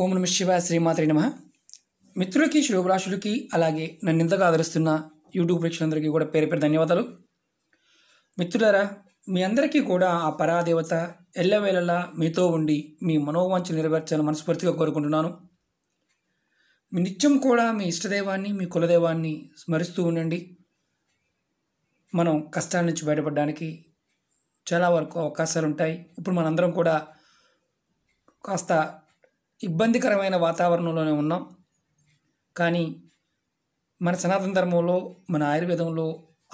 ఓం నమ శివ శ్రీమాత్రి నమ మిత్రులకి శుభరాశులకి అలాగే నన్ను ఇంతగా ఆదరిస్తున్న యూట్యూబ్ ప్రేక్షకులందరికీ కూడా పేరు పేరు ధన్యవాదాలు మిత్రులారా మీ అందరికీ కూడా ఆ పరాదేవత ఎల్లవేళలా మీతో ఉండి మీ మనోవాంఛ నెరవేర్చాలని మనస్ఫూర్తిగా కోరుకుంటున్నాను మీ నిత్యం కూడా మీ ఇష్టదేవాన్ని మీ కులదేవాన్ని స్మరిస్తూ ఉండండి మనం కష్టాల నుంచి బయటపడడానికి చాలా వరకు అవకాశాలు ఉంటాయి ఇప్పుడు మనందరం కూడా కాస్త ఇబ్బందికరమైన వాతావరణంలోనే ఉన్నాం కానీ మన సనాతన ధర్మంలో మన ఆయుర్వేదంలో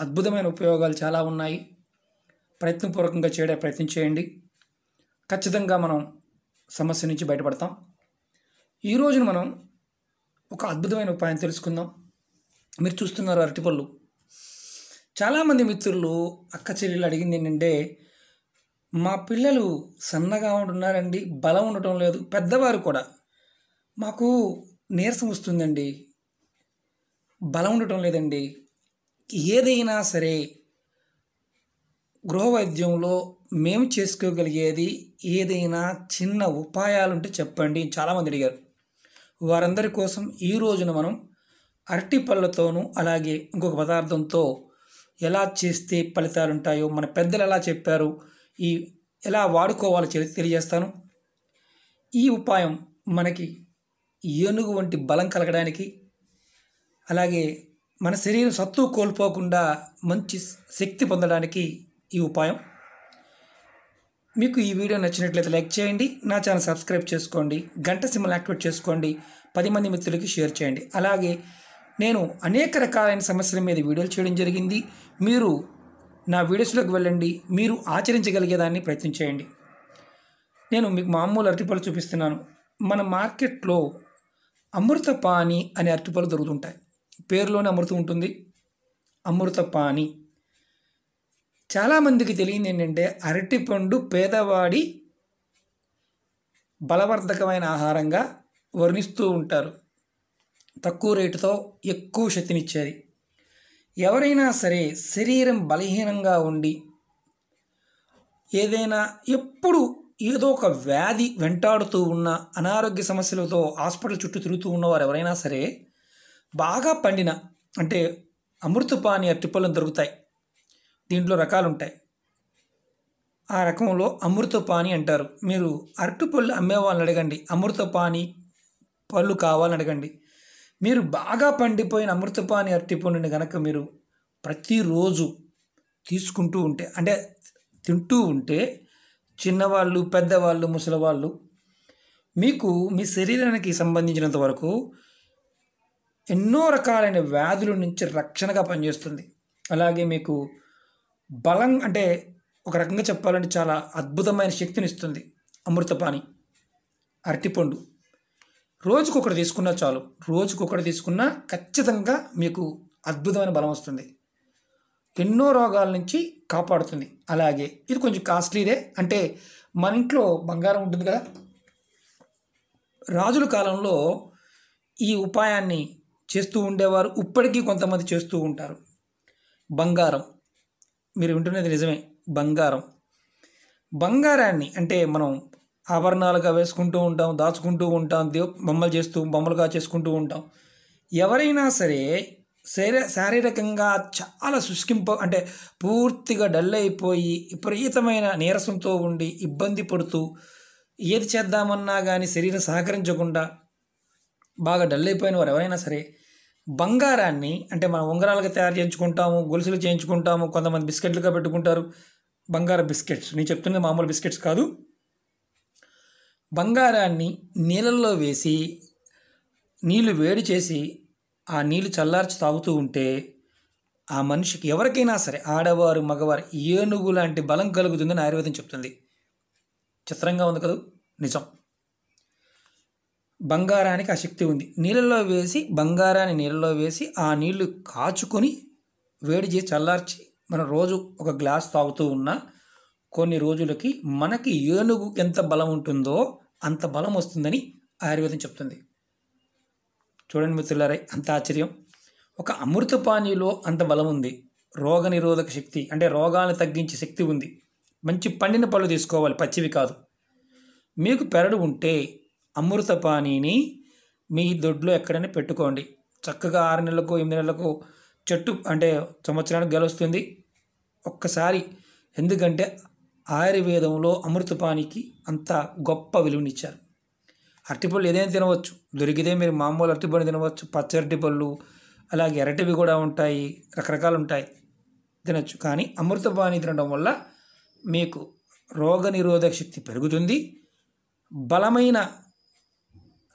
అద్భుతమైన ఉపయోగాలు చాలా ఉన్నాయి ప్రయత్నపూర్వకంగా చేయడే ప్రయత్నం చేయండి ఖచ్చితంగా మనం సమస్య నుంచి బయటపడతాం ఈరోజు మనం ఒక అద్భుతమైన ఉపాయం తెలుసుకుందాం మీరు చూస్తున్నారు అరటిపళ్ళు చాలామంది మిత్రులు అక్క చెల్లెలు అడిగింది ఏంటంటే మా పిల్లలు సన్నగా ఉంటున్నారండి బలం ఉండటం లేదు పెద్దవారు కూడా మాకు నీరసం వస్తుందండి బలం ఉండటం లేదండి ఏదైనా సరే గృహవైద్యంలో మేము చేసుకోగలిగేది ఏదైనా చిన్న ఉపాయాలుంటే చెప్పండి చాలామంది అడిగారు వారందరి కోసం ఈ రోజున మనం అరటి పళ్ళతోనూ అలాగే ఇంకొక పదార్థంతో ఎలా చేస్తే ఫలితాలు ఉంటాయో మన పెద్దలు ఎలా చెప్పారు ఈ ఎలా వాడుకోవాలో తెలియజేస్తాను ఈ ఉపాయం మనకి ఏనుగు వంటి బలం కలగడానికి అలాగే మన శరీరం సత్తు కోల్పోకుండా మంచి శక్తి పొందడానికి ఈ ఉపాయం మీకు ఈ వీడియో నచ్చినట్లయితే లైక్ చేయండి నా ఛానల్ సబ్స్క్రైబ్ చేసుకోండి గంట సిమ్మల్ని యాక్టివేట్ చేసుకోండి పది మంది మిత్రులకి షేర్ చేయండి అలాగే నేను అనేక రకాలైన సమస్యల మీద వీడియోలు చేయడం జరిగింది మీరు నా వీడియోస్లోకి వెళ్ళండి మీరు ఆచరించగలిగేదాన్ని ప్రయత్నం చేయండి నేను మీకు మామూలు అరటిపళ్ళు చూపిస్తున్నాను మన మార్కెట్లో అమృత పాని అనే అరటిపళ్ళు దొరుకుతుంటాయి పేరులోనే అమృతం ఉంటుంది అమృత పాని చాలామందికి తెలియదు ఏంటంటే అరటిపండు పేదవాడి బలవర్ధకమైన ఆహారంగా వర్ణిస్తూ ఉంటారు తక్కువ రేటుతో ఎక్కువ శక్తినిచ్చేది ఎవరైనా సరే శరీరం బలహీనంగా ఉండి ఏదైనా ఎప్పుడు ఏదో ఒక వ్యాధి వెంటాడుతూ ఉన్న అనారోగ్య సమస్యలతో హాస్పిటల్ చుట్టూ తిరుగుతూ ఉన్నవారు ఎవరైనా సరే బాగా పండిన అంటే అమృతపాని అరటిపళ్ళు దొరుకుతాయి దీంట్లో రకాలు ఉంటాయి ఆ రకంలో అమృతపాని అంటారు మీరు అరటిపళ్ళు అమ్మేవాళ్ళని అడగండి అమృతపాని పళ్ళు కావాలని అడగండి మీరు బాగా పండిపోయిన అమృతపాని అరటిపండుని గనక మీరు ప్రతిరోజు తీసుకుంటూ ఉంటే అంటే తింటూ ఉంటే చిన్నవాళ్ళు పెద్దవాళ్ళు ముసలివాళ్ళు మీకు మీ శరీరానికి సంబంధించినంత వరకు ఎన్నో రకాలైన వ్యాధుల నుంచి రక్షణగా పనిచేస్తుంది అలాగే మీకు బలం అంటే ఒక రకంగా చెప్పాలంటే చాలా అద్భుతమైన శక్తిని ఇస్తుంది అమృతపాని అరటిపండు రోజుకొకటి తీసుకున్నా చాలు రోజుకొకటి తీసుకున్నా ఖచ్చితంగా మీకు అద్భుతమైన బలం వస్తుంది ఎన్నో రోగాల నుంచి కాపాడుతుంది అలాగే ఇది కొంచెం కాస్ట్లీదే అంటే మన ఇంట్లో బంగారం ఉంటుంది కదా రాజుల కాలంలో ఈ ఉపాయాన్ని చేస్తూ ఉండేవారు ఇప్పటికీ కొంతమంది చేస్తూ ఉంటారు బంగారం మీరు వింటున్నది నిజమే బంగారం బంగారాన్ని అంటే మనం ఆభరణాలుగా వేసుకుంటూ ఉంటాం దాచుకుంటూ ఉంటాం దేవ్ బొమ్మలు చేస్తూ బొమ్మలుగా చేసుకుంటూ ఉంటాం ఎవరైనా సరే శరీర శారీరకంగా చాలా శుష్కింప అంటే పూర్తిగా డల్ అయిపోయి విపరీతమైన నీరసంతో ఉండి ఇబ్బంది పడుతూ ఏది చేద్దామన్నా కానీ శరీరం సహకరించకుండా బాగా డల్ అయిపోయిన వారు ఎవరైనా సరే బంగారాన్ని అంటే మనం ఉంగరాలుగా తయారు చేయించుకుంటాము గొలుసులు చేయించుకుంటాము కొంతమంది బిస్కెట్లుగా పెట్టుకుంటారు బంగారు బిస్కెట్స్ నేను చెప్తున్నది మామూలు బిస్కెట్స్ కాదు బంగారాన్ని నీళ్ళల్లో వేసి నీళ్ళు వేడి చేసి ఆ నీళ్ళు చల్లార్చి తాగుతూ ఉంటే ఆ మనిషికి ఎవరికైనా సరే ఆడవారు మగవారు ఏనుగు లాంటి బలం కలుగుతుందని ఆయుర్వేదం చెప్తుంది చిత్రంగా ఉంది కదా నిజం బంగారానికి ఆ శక్తి ఉంది నీళ్ళలో వేసి బంగారాన్ని నీళ్ళలో వేసి ఆ నీళ్లు కాచుకొని వేడి చేసి చల్లార్చి మనం రోజు ఒక గ్లాస్ తాగుతూ ఉన్నా కొన్ని రోజులకి మనకి ఏనుగు ఎంత బలం ఉంటుందో అంత బలం వస్తుందని ఆయుర్వేదం చెప్తుంది చూడండి మిత్రులారా అంత ఆశ్చర్యం ఒక అమృతపానీలో అంత బలం ఉంది రోగ నిరోధక శక్తి అంటే రోగాలను తగ్గించే శక్తి ఉంది మంచి పండిన పళ్ళు తీసుకోవాలి పచ్చివి కాదు మీకు పెరడు ఉంటే పానీని మీ దొడ్లో ఎక్కడైనా పెట్టుకోండి చక్కగా ఆరు నెలలకు ఎనిమిది నెలలకు చెట్టు అంటే సంవత్సరానికి గెలుస్తుంది ఒక్కసారి ఎందుకంటే ఆయుర్వేదంలో అమృతపానికి అంత గొప్ప విలువనిచ్చారు అరటిపళ్ళు ఏదైనా తినవచ్చు దొరికితే మీరు మామూలు అరటిపళ్ళు తినవచ్చు పచ్చరటి పళ్ళు అలాగే ఎరటివి కూడా ఉంటాయి రకరకాలు ఉంటాయి తినచ్చు కానీ అమృతపాణి తినడం వల్ల మీకు రోగ నిరోధక శక్తి పెరుగుతుంది బలమైన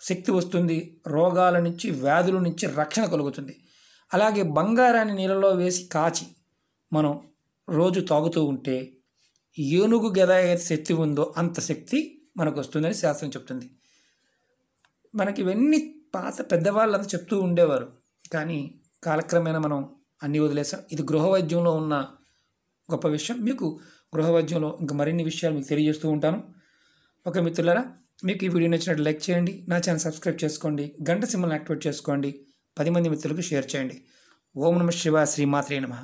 శక్తి వస్తుంది రోగాల నుంచి వ్యాధుల నుంచి రక్షణ కలుగుతుంది అలాగే బంగారాన్ని నీళ్ళలో వేసి కాచి మనం రోజు తాగుతూ ఉంటే ఏనుగు గెల శక్తి ఉందో అంత శక్తి మనకు వస్తుందని శాస్త్రం చెప్తుంది మనకి ఇవన్నీ పాత పెద్దవాళ్ళు అంతా చెప్తూ ఉండేవారు కానీ కాలక్రమేణా మనం అన్నీ వదిలేసాం ఇది గృహవైద్యంలో ఉన్న గొప్ప విషయం మీకు గృహవైద్యంలో ఇంకా మరిన్ని విషయాలు మీకు తెలియజేస్తూ ఉంటాను ఒక మిత్రులారా మీకు ఈ వీడియో నచ్చినట్టు లైక్ చేయండి నా ఛానల్ సబ్స్క్రైబ్ చేసుకోండి గంట సింహల్ని యాక్టివేట్ చేసుకోండి పది మంది మిత్రులకు షేర్ చేయండి ఓం నమ శివ శ్రీమాత్రే నమ